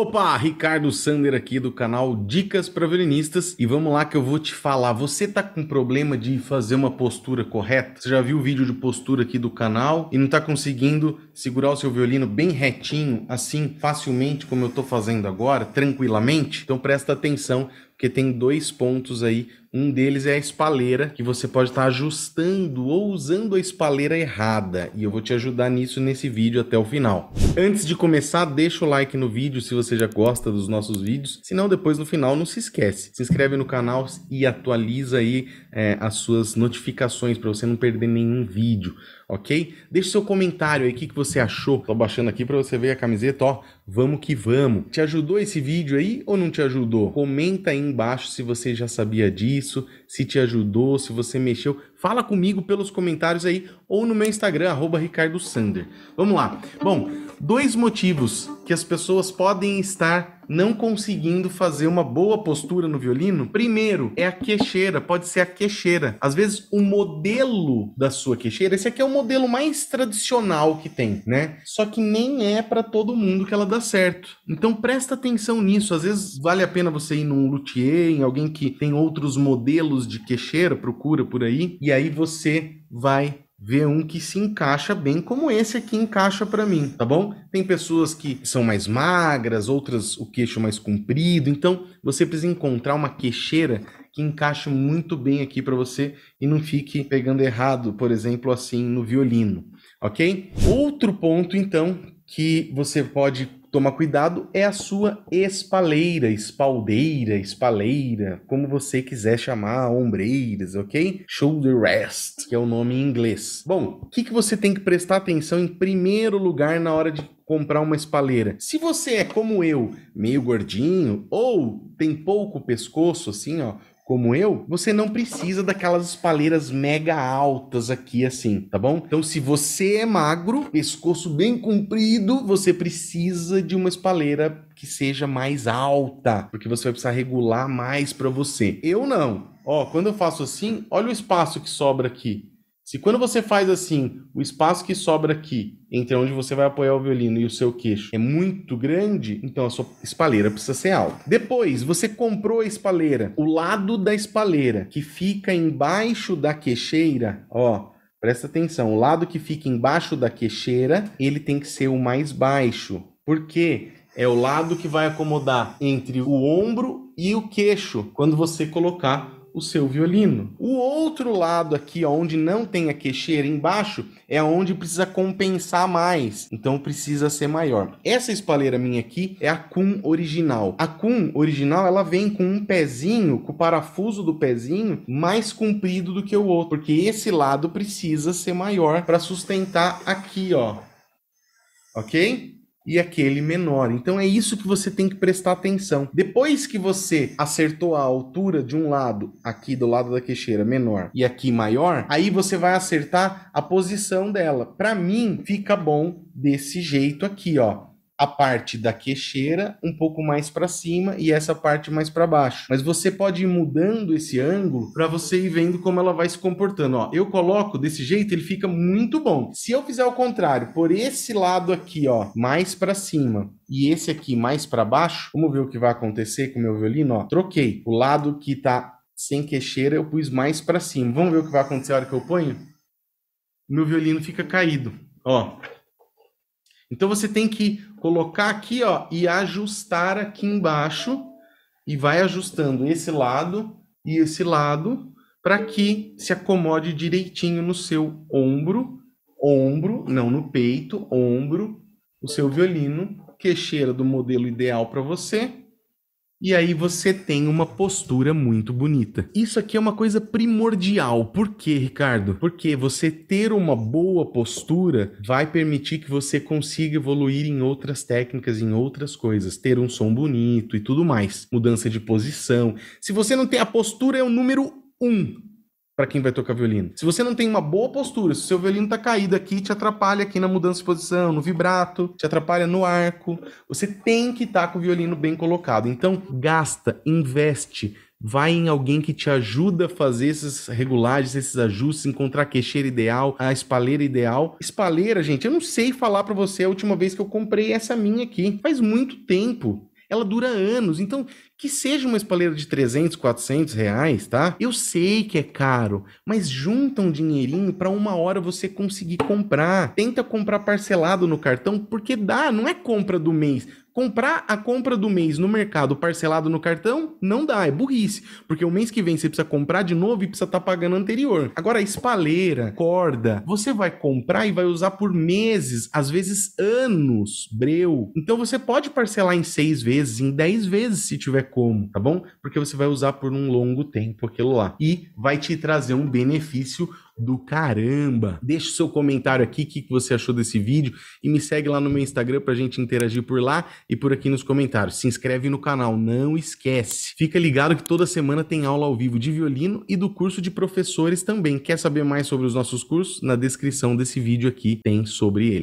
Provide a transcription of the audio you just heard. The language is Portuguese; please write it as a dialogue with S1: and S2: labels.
S1: Opa, Ricardo Sander aqui do canal Dicas para Violinistas e vamos lá que eu vou te falar. Você tá com problema de fazer uma postura correta? Você já viu o vídeo de postura aqui do canal e não tá conseguindo segurar o seu violino bem retinho, assim, facilmente como eu tô fazendo agora, tranquilamente? Então presta atenção porque tem dois pontos aí. Um deles é a espaleira, que você pode estar tá ajustando ou usando a espaleira errada. E eu vou te ajudar nisso nesse vídeo até o final. Antes de começar, deixa o like no vídeo se você já gosta dos nossos vídeos. Se não, depois no final não se esquece. Se inscreve no canal e atualiza aí é, as suas notificações para você não perder nenhum vídeo ok? Deixe seu comentário aí, o que, que você achou? Tô baixando aqui para você ver a camiseta, ó, vamos que vamos. Te ajudou esse vídeo aí ou não te ajudou? Comenta aí embaixo se você já sabia disso, se te ajudou, se você mexeu. Fala comigo pelos comentários aí ou no meu Instagram, @ricardo_sander. Vamos lá. Bom, dois motivos que as pessoas podem estar não conseguindo fazer uma boa postura no violino. Primeiro, é a queixeira, pode ser a queixeira. Às vezes, o modelo da sua queixeira, esse aqui é o modelo mais tradicional que tem, né? Só que nem é para todo mundo que ela dá certo. Então, presta atenção nisso. Às vezes, vale a pena você ir num luthier, em alguém que tem outros modelos de queixeira, procura por aí, e e aí você vai ver um que se encaixa bem, como esse aqui encaixa para mim, tá bom? Tem pessoas que são mais magras, outras o queixo mais comprido, então você precisa encontrar uma queixeira que encaixe muito bem aqui para você e não fique pegando errado, por exemplo, assim no violino, ok? Outro ponto então que você pode tomar cuidado é a sua espaleira, espaldeira, espaleira, como você quiser chamar, ombreiras, ok? Shoulder rest, que é o nome em inglês. Bom, o que, que você tem que prestar atenção em primeiro lugar na hora de comprar uma espaleira. Se você é como eu, meio gordinho ou tem pouco pescoço assim, ó, como eu, você não precisa daquelas espalheiras mega altas aqui assim, tá bom? Então, se você é magro, pescoço bem comprido, você precisa de uma espalheira que seja mais alta, porque você vai precisar regular mais para você. Eu não. Ó, quando eu faço assim, olha o espaço que sobra aqui. Se quando você faz assim, o espaço que sobra aqui entre onde você vai apoiar o violino e o seu queixo é muito grande, então a sua espaleira precisa ser alta. Depois, você comprou a espaleira. O lado da espaleira que fica embaixo da queixeira, ó, presta atenção, o lado que fica embaixo da queixeira, ele tem que ser o mais baixo. Por quê? é o lado que vai acomodar entre o ombro e o queixo quando você colocar o seu violino. O outro lado aqui, onde não tem a queixeira embaixo, é onde precisa compensar mais, então precisa ser maior. Essa espalheira minha aqui é a cum original. A cum original, ela vem com um pezinho, com o parafuso do pezinho mais comprido do que o outro, porque esse lado precisa ser maior para sustentar aqui, ó. OK? e aquele menor. Então é isso que você tem que prestar atenção. Depois que você acertou a altura de um lado, aqui do lado da queixeira menor e aqui maior, aí você vai acertar a posição dela. Para mim, fica bom desse jeito aqui, ó a parte da queixeira um pouco mais para cima e essa parte mais para baixo. Mas você pode ir mudando esse ângulo para você ir vendo como ela vai se comportando. Ó, eu coloco desse jeito, ele fica muito bom. Se eu fizer o contrário, por esse lado aqui, ó, mais para cima, e esse aqui mais para baixo, vamos ver o que vai acontecer com o meu violino, ó. Troquei. O lado que tá sem queixeira eu pus mais para cima. Vamos ver o que vai acontecer na hora que eu ponho? meu violino fica caído, ó. Então você tem que colocar aqui, ó, e ajustar aqui embaixo e vai ajustando esse lado e esse lado para que se acomode direitinho no seu ombro, ombro, não no peito, ombro, o seu violino, queixeira do modelo ideal para você e aí você tem uma postura muito bonita. Isso aqui é uma coisa primordial. Por quê, Ricardo? Porque você ter uma boa postura vai permitir que você consiga evoluir em outras técnicas, em outras coisas, ter um som bonito e tudo mais. Mudança de posição. Se você não tem a postura, é o número um para quem vai tocar violino. Se você não tem uma boa postura, se o seu violino tá caído aqui, te atrapalha aqui na mudança de posição, no vibrato, te atrapalha no arco. Você tem que estar tá com o violino bem colocado. Então, gasta, investe, vai em alguém que te ajuda a fazer essas regulagens, esses ajustes, encontrar a queixeira ideal, a espalheira ideal. Espalheira, gente, eu não sei falar para você a última vez que eu comprei essa minha aqui. Faz muito tempo ela dura anos. Então, que seja uma espalheira de 300, 400 reais, tá? Eu sei que é caro, mas junta um dinheirinho para uma hora você conseguir comprar. Tenta comprar parcelado no cartão, porque dá, não é compra do mês. Comprar a compra do mês no mercado parcelado no cartão não dá, é burrice, porque o mês que vem você precisa comprar de novo e precisa estar tá pagando anterior. Agora, espalheira, corda, você vai comprar e vai usar por meses, às vezes anos, breu. Então você pode parcelar em seis vezes, em dez vezes, se tiver como, tá bom? Porque você vai usar por um longo tempo aquilo lá e vai te trazer um benefício do caramba. Deixe seu comentário aqui, o que, você achou desse vídeo e me segue lá no meu Instagram a gente interagir por lá e por aqui nos comentários. Se inscreve no canal, não esquece. Fica ligado que toda semana tem aula ao vivo de violino e do curso de professores também. Quer saber mais sobre os nossos cursos? Na descrição desse vídeo aqui tem sobre eles.